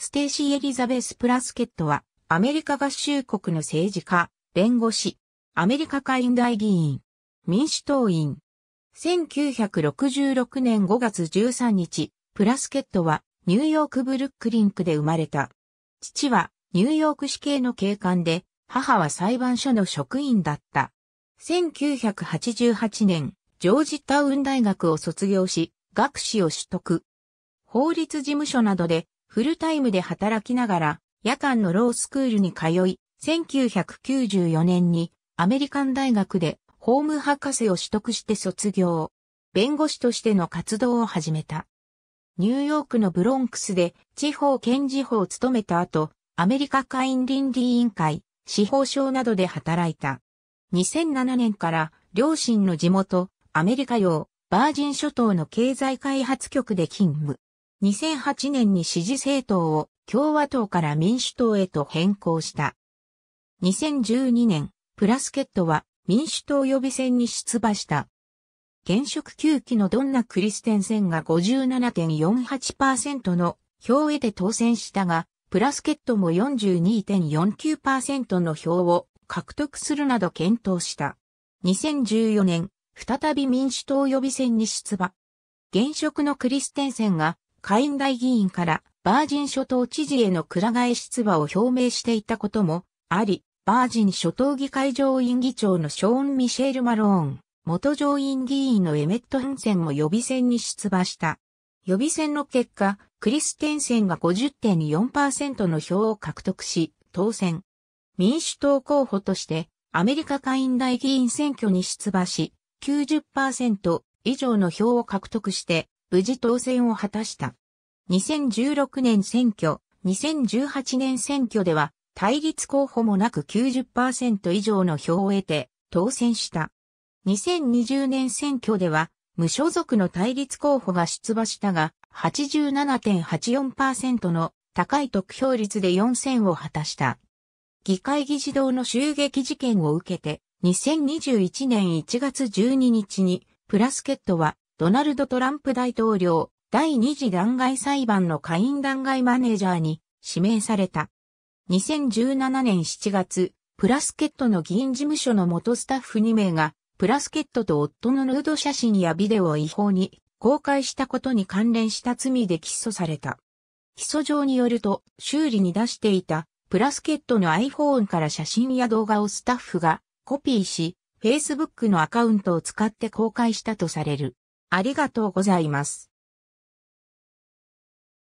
ステイシー・エリザベス・プラスケットは、アメリカ合衆国の政治家、弁護士、アメリカ下院大議員、民主党員。1966年5月13日、プラスケットは、ニューヨーク・ブルックリンクで生まれた。父は、ニューヨーク市警の警官で、母は裁判所の職員だった。1988年、ジョージタウン大学を卒業し、学士を取得。法律事務所などでフルタイムで働きながら、夜間のロースクールに通い、1994年にアメリカン大学で法務博士を取得して卒業。弁護士としての活動を始めた。ニューヨークのブロンクスで地方検事法を務めた後、アメリカ下院倫理委員会、司法省などで働いた。2007年から両親の地元、アメリカ洋、バージン諸島の経済開発局で勤務。2008年に支持政党を共和党から民主党へと変更した。2012年、プラスケットは民主党予備選に出馬した。現職9期のドンナ・クリステンセンが57.48%の票へて当選したが、プラスケットも42.49%の票を獲得するなど検討した。2014年、再び民主党予備選に出馬。現職のクリステンセンが下院大議員からバージン諸島知事への倉替え出馬を表明していたこともあり、バージン諸島議会上院議長のショーン・ミシェール・マローン、元上院議員のエメット・ハンセンも予備選に出馬した。予備選の結果、クリステンセンが50.4%の票を獲得し、当選。民主党候補として、アメリカ下院大議員選挙に出馬し、90%以上の票を獲得して、無事当選を果たした。2016年選挙、2018年選挙では、対立候補もなく90%以上の票を得て当選した。2020年選挙では無所属の対立候補が出馬したが87.84%の高い得票率で4選を果たした。議会議事堂の襲撃事件を受けて2021年1月12日にプラスケットはドナルド・トランプ大統領、第二次弾劾裁判の下院弾劾マネージャーに指名された。2017年7月、プラスケットの議員事務所の元スタッフ2名が、プラスケットと夫のヌード写真やビデオを違法に公開したことに関連した罪で起訴された。起訴状によると、修理に出していたプラスケットの iPhone から写真や動画をスタッフがコピーし、Facebook のアカウントを使って公開したとされる。ありがとうございます。